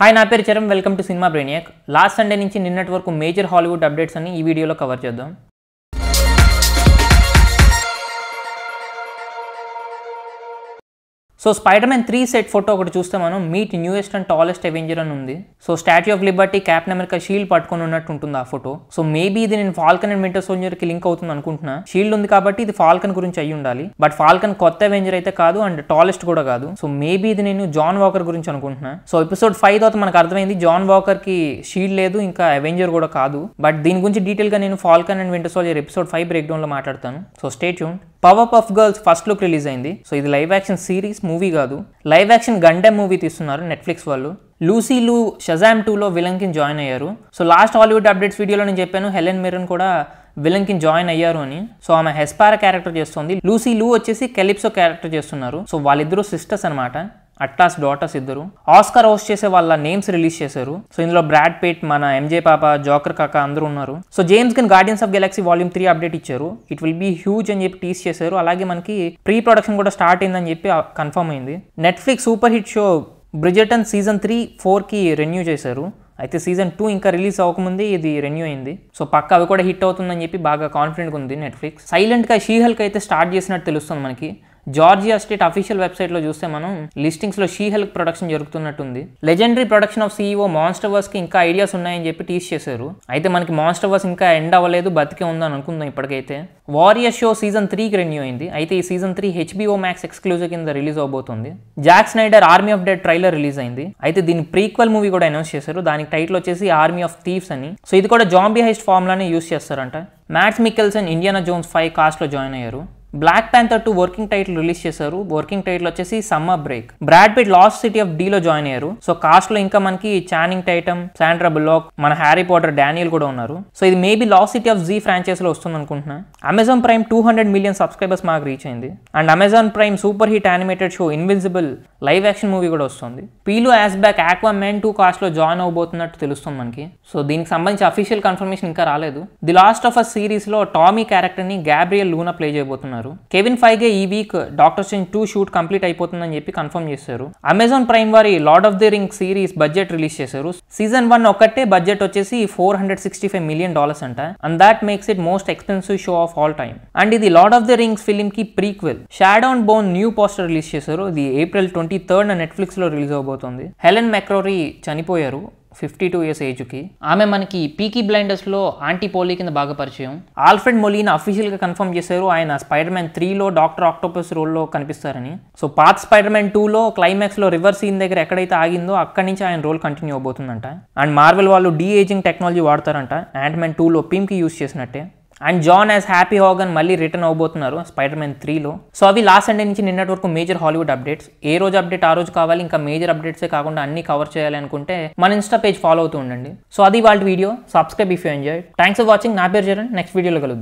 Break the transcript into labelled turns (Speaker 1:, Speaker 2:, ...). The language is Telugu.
Speaker 1: హాయ్ నా పేరు Charan welcome to cinema brainiac last Sunday నుంచి నిన్నటి వరకు మేజర్ హాలీవుడ్ అప్డేట్స్ అని ఈ వీడియోలో కవర్ చేద్దాం so Spider Man three set photo ఒకటి చూస్తే మనం meet newest and tallest Avenger అని ఉంది so Statue of Liberty Captain America shield పట్టుకుని ఉన్నట్టు ఉంటుంది ఆ ఫోటో సో మేబీ ఇది నేను ఫాల్కన్ అండ్ వింటర్ సోల్జర్ కి లింక్ అవుతుంది అనుకుంటున్నా షీల్డ్ ఉంది కాబట్టి ఇది ఫాల్కన్ గురించి అయి ఉండాలి బట్ ఫాల్కన్ కొత్త అవెంజర్ అయితే కాదు అండ్ టాలెస్ట్ కూడా కాదు సో మేబీ ఇది నేను జాన్ వాకర్ గురించి అనుకుంటున్నా సో ఎపిసోడ్ ఫైవ్ తర్వాత మనకు అర్థమైంది జాన్ వాకర్ కి షీల్డ్ లేదు ఇంకా అవెంజర్ కూడా కాదు బట్ దీని గురించి డీటెయిల్ గా నేను Falcon and Winter Soldier episode five break down లో మాట్లాడతాను so state Powerpuff Girls first look release అయింది సో ఇది లైవ్ యాక్షన్ సిరీస్ మూవీ కాదు లైవ్ యాక్షన్ గండే మూవీ తీస్తున్నారు నెట్ఫ్లిక్స్ వాళ్ళు లూసీలు షజామ్ టూలో విలంకిన్ జాయిన్ అయ్యారు సో లాస్ట్ హాలీవుడ్ అప్డేట్స్ వీడియోలో నేను చెప్పాను హెలెన్ మిరన్ కూడా విలంకిన్ జాయిన్ అయ్యారు అని సో ఆమె హెస్పారా క్యారెక్టర్ చేస్తుంది లూసీ లూ వచ్చేసి కెలిప్సో క్యారెక్టర్ చేస్తున్నారు సో వాళ్ళిద్దరూ సిస్టర్స్ అనమాట అట్లాస్ డాటర్స్ ఇద్దరు ఆస్కార్ హోస్ట్ చేసే వాళ్ళ నేమ్స్ రిలీజ్ చేశారు సో ఇందులో బ్రాడ్ పేట్ మన ఎంజే పాప జోకర్ కాక అందరూ ఉన్నారు so James Gunn Guardians of Galaxy volume three update ఇచ్చారు ఇట్ విల్ బి హ్యూజ్ అని చెప్పి టీస్ చేశారు అలాగే మనకి ప్రీ ప్రొడక్షన్ కూడా స్టార్ట్ అయిందని చెప్పి కన్ఫర్మ్ అయింది Netflix super hit show Bridgerton season three ఫోర్కి రెన్యూ చేశారు అయితే సీజన్ టూ ఇంకా రిలీజ్ అవ్వకముందే ఇది రెన్యూ అయింది సో పక్క అవి కూడా హిట్ అవుతుందని చెప్పి బాగా కాన్ఫిడెంట్గా ఉంది నెట్ఫ్లిక్స్ సైలెంట్గా షీహల్ అయితే స్టార్ట్ చేసినట్టు తెలుస్తుంది మనకి జార్జియా స్టేట్ అఫీషియల్ వెబ్సైట్లో చూస్తే మనం లిస్టింగ్స్లో షీ హెల్క్ ప్రొడక్షన్ జరుగుతున్నట్టుంది legendary production of CEO monster వర్స్కి ఇంకా ఐడియాస్ ఉన్నాయని చెప్పి టీస్ చేశారు అయితే మనకి మాన్స్టర్ వర్స్ ఇంకా ఎండ్ అవ్వలేదు బతికే ఉందని అనుకుందాం ఇప్పటికైతే వారియర్ షో సీజన్ త్రీకి రెన్యూ అయింది అయితే ఈ season three HBO Max exclusive కింద రిలీజ్ అవబోతుంది Zack Snyder Army of Dead trailer release అయింది అయితే దీని ప్రీక్వల్ మూవీ కూడా అనౌన్స్ చేశారు దానికి టైటిల్ వచ్చేసి ఆర్మీ ఆఫ్ థీవ్స్ అని సో ఇది కూడా జాంబీ హైస్ట్ ఫామ్లానే యూస్ చేస్తారంట Mads Mikkelsen Indiana Jones five కాస్ట్లో జాయిన్ అయ్యారు Black Panther two working title release చేశారు వర్కింగ్ టైటిల్ వచ్చేసి summer break Brad Pitt Lost City of డీలో జాయిన్ అయ్యారు సో కాస్ట్ లో ఇంకా మనకి చానింగ్ టైటమ్ శాండ్రా బ్లాక్ మన హ్యారీ పాటర్ డానియల్ కూడా ఉన్నారు సో ఇది maybe Lost City of Z franchise లో వస్తుంది అనుకుంటున్నా Amazon Prime two hundred million subscribers మాకు రీచ్ అయింది and Amazon Prime super hit animated show invisible live action movie కూడా వస్తుంది Pilou Asbaek Aquaman two cast లో జాయిన్ అవబోతున్నట్టు తెలుస్తుంది మనకి సో దీనికి సంబంధించి అఫీషియల్ కన్ఫర్మేషన్ ఇంకా రాలేదు the last of a series లో టామీ క్యారెక్టర్ ని గ్యాబ్రియల్ లూనా ప్లే చేయబోతున్నారు అన్నారు కెవిన్ ఫైగే ఈ week doctor Strange two shoot complete అయిపోతుందని చెప్పి కన్ఫర్మ్ చేశారు అమెజాన్ ప్రైమ్ వారి Lord of the ring series budget release చేశారు సీజన్ వన్ ఒకటే బడ్జెట్ వచ్చేసి four hundred sixty five million dollars అంట and that makes it most expensive show of all time and ఇది Lord of the Rings film కి prequel shadow and bone new poster release చేశారు ఇది ఏప్రిల్ ట్వంటీ థర్డ్ నెట్ఫ్లిక్స్ లో రిలీజ్ అవబోతుంది హెలెన్ మెక్రోరీ చనిపోయారు ఫిఫ్టీ టూ ఇయర్స్ ఏజ్కి ఆమె మనకి పీకీ బ్లైండర్స్లో ఆంటీ పోలీ కింద బాగా పరిచయం ఆల్ఫ్రెడ్ మొలీని అఫీషియల్గా కన్ఫర్మ్ చేశారు ఆయన స్పైడర్ మ్యాన్ త్రీలో డాక్టర్ ఆక్టోపస్ రోల్లో కనిపిస్తారని సో పాత్ స్పైడర్ మ్యాన్ టూలో క్లైమాక్స్లో రివర్స్ సీన్ దగ్గర ఎక్కడైతే ఆగిందో అక్కడి నుంచి ఆయన రోల్ కంటిన్యూ అవబోతుందంట అండ్ మార్వెల్ వాళ్ళు డీ ఏజింగ్ టెక్నాలజీ వాడతారంట యాంట్ మ్యాన్ టూలో పీమ్కి యూస్ చేసినట్టే and Jon as Happy Hogan మళ్ళీ రిటర్న్ అవబోతున్నారు స్పైడర్ మ్యాన్ త్రీలో సో అవి లాస్ట్ సండే నుంచి నిన్నటి వరకు మేజర్ హాలీవుడ్ అప్డేట్స్ ఏ రోజు అప్డేట్ ఆ రోజు కావాలి ఇంకా మేజర్ అప్డేట్సే కాకుండా అన్ని కవర్ చేయాలనుకుంటే మన ఇన్స్టా పేజ్ ఫాలో అవుతూ ఉండండి సో అది వాళ్ళ video subscribe if you enjoy thanks for watching నా పేరు జరన్ నెక్స్ట్ వీడియోలో కలుద్దాం